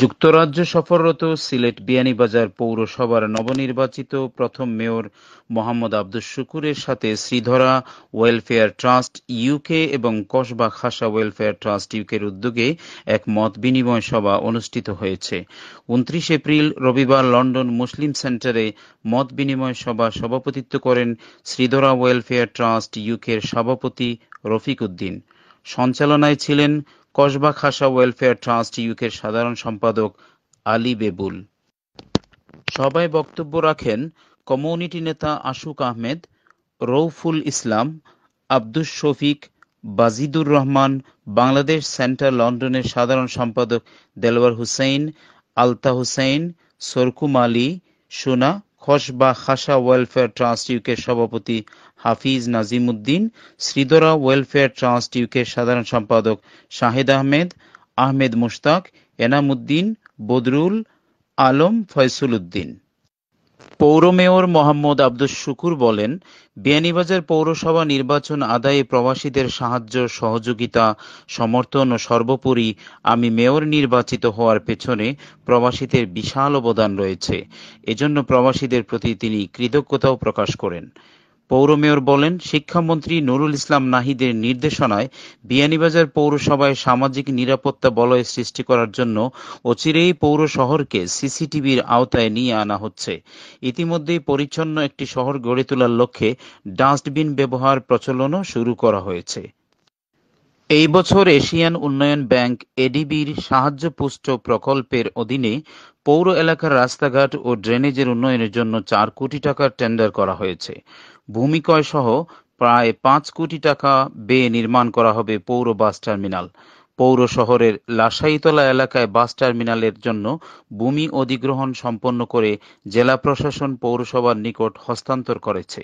যুক্তরাজ্য সফররত সিলেট বিয়ানীবাজার পৌরসভার নবনির্বাচিত প্রথম মেয়র মোহাম্মদ আব্দুল শুকুরের সাথে শ্রীধরা ওয়েলফেয়ার ট্রাস্ট ইউকে এবং কসবা খাসা ওয়েলফেয়ার ট্রাস্ট ইউকের উদ্যোগে এক মত বিনিময় সভা অনুষ্ঠিত হয়েছে উনত্রিশ এপ্রিল রবিবার লন্ডন মুসলিম সেন্টারে মত বিনিময় সভা সভাপতিত্ব করেন শ্রীধরা ওয়েলফেয়ার ট্রাস্ট ইউকের সভাপতি রফিক উদ্দিন সঞ্চালনায় ছিলেন কসবা খাসা ওয়েলফেয়ার ট্রাস্ট ইউকের সাধারণ সম্পাদক আলী বেবুল সভায় বক্তব্য রাখেন কমিউনিটি নেতা আশুক আহমেদ রৌফুল ইসলাম আব্দুস শফিক বাজিদুর রহমান বাংলাদেশ সেন্টার লন্ডনের সাধারণ সম্পাদক দেলওয়ার হুসেইন আলতা হুসেইন সরকুম আলী সোনা খসবা খাসা ওয়েলফেয়ার ট্রাস্ট ইউকের সভাপতি হাফিজ নাজিমুদ্দিন শ্রীদরা ওয়েলফেয়ার ট্রাস্ট ইউকের সাধারণ সম্পাদক শাহেদ আহমেদ আহমেদ মুশতাক এনামুদ্দিন বদরুল আলম ফয়সুল উদ্দিন পৌর মেয়র মোহাম্মদ আবদুস শুকুর বলেন, বিয়ানীবাজার পৌরসভা নির্বাচন আদায়ে প্রবাসীদের সাহায্য, সহযোগিতা, সমর্থন ও সর্বোপরি আমি মেয়র নির্বাচিত হওয়ার পেছনে প্রবাসীদের বিশাল অবদান রয়েছে, এজন্য প্রবাসীদের প্রতি তিনি কৃতজ্ঞতাও প্রকাশ করেন। পৌর মেয়র বলেন, শিক্ষামন্ত্রী নুরুল ইসলাম নাহিদের নির্দেশনায় বিয়ানীবাজার পৌরসভায় সামাজিক নিরাপত্তা বলয় সৃষ্টি করার জন্য অচিরেই পৌর শহরকে সিসিটিভির আওতায় নিয়ে আনা হচ্ছে। ইতিমধ্যেই পরিচ্ছন্ন একটি শহর গড়ে তোলার লক্ষ্যে ডাস্টবিন ব্যবহার প্রচলনও শুরু করা হয়েছে। এই বছর এশিয়ান উন্নয়ন ব্যাংক এডিবির সাহায্যপুষ্ট প্রকল্পের অধীনে পৌর এলাকার রাস্তাঘাট ও ড্রেনেজের উন্নয়নের জন্য চার কোটি টাকার টেন্ডার করা হয়েছে। ভূমিকয়সহ প্রায় পাঁচ কোটি টাকা ব্যয়ে নির্মাণ করা হবে পৌর বাস টার্মিনাল পৌর শহরের লাসাইতলা এলাকায় বাস টার্মিনালের জন্য ভূমি অধিগ্রহণ সম্পন্ন করে জেলা প্রশাসন পৌরসভার নিকট হস্তান্তর করেছে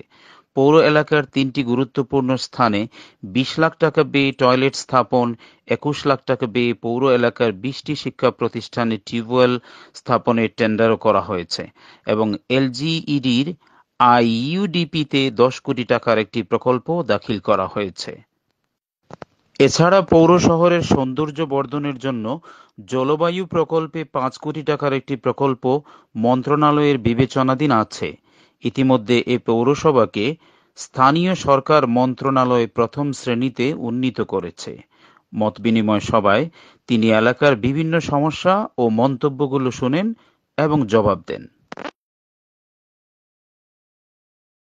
পৌর এলাকার তিনটি গুরুত্বপূর্ণ স্থানে বিশ লাখ টাকা ব্যয়ে টয়লেট স্থাপন একুশ লাখ টাকা ব্যয়ে পৌর এলাকার বিশটি শিক্ষা প্রতিষ্ঠানে টিউবওয়েল স্থাপনের টেন্ডারও করা হয়েছে এবং এলজিইডির আইইউডিপিতে দশ কোটি টাকার একটি প্রকল্প দাখিল করা হয়েছে। এছাড়া পৌর শহরের সৌন্দর্য বর্ধনের জন্য জলবায়ু প্রকল্পে পাঁচ কোটি টাকার একটি প্রকল্প মন্ত্রণালয়ের বিবেচনাধীন আছে ইতিমধ্যে এ পৌরসভাকে স্থানীয় সরকার মন্ত্রণালয় প্রথম শ্রেণীতে উন্নীত করেছে মত বিনিময় সভায় তিনি এলাকার বিভিন্ন সমস্যা ও মন্তব্যগুলো শোনেন এবং জবাব দেন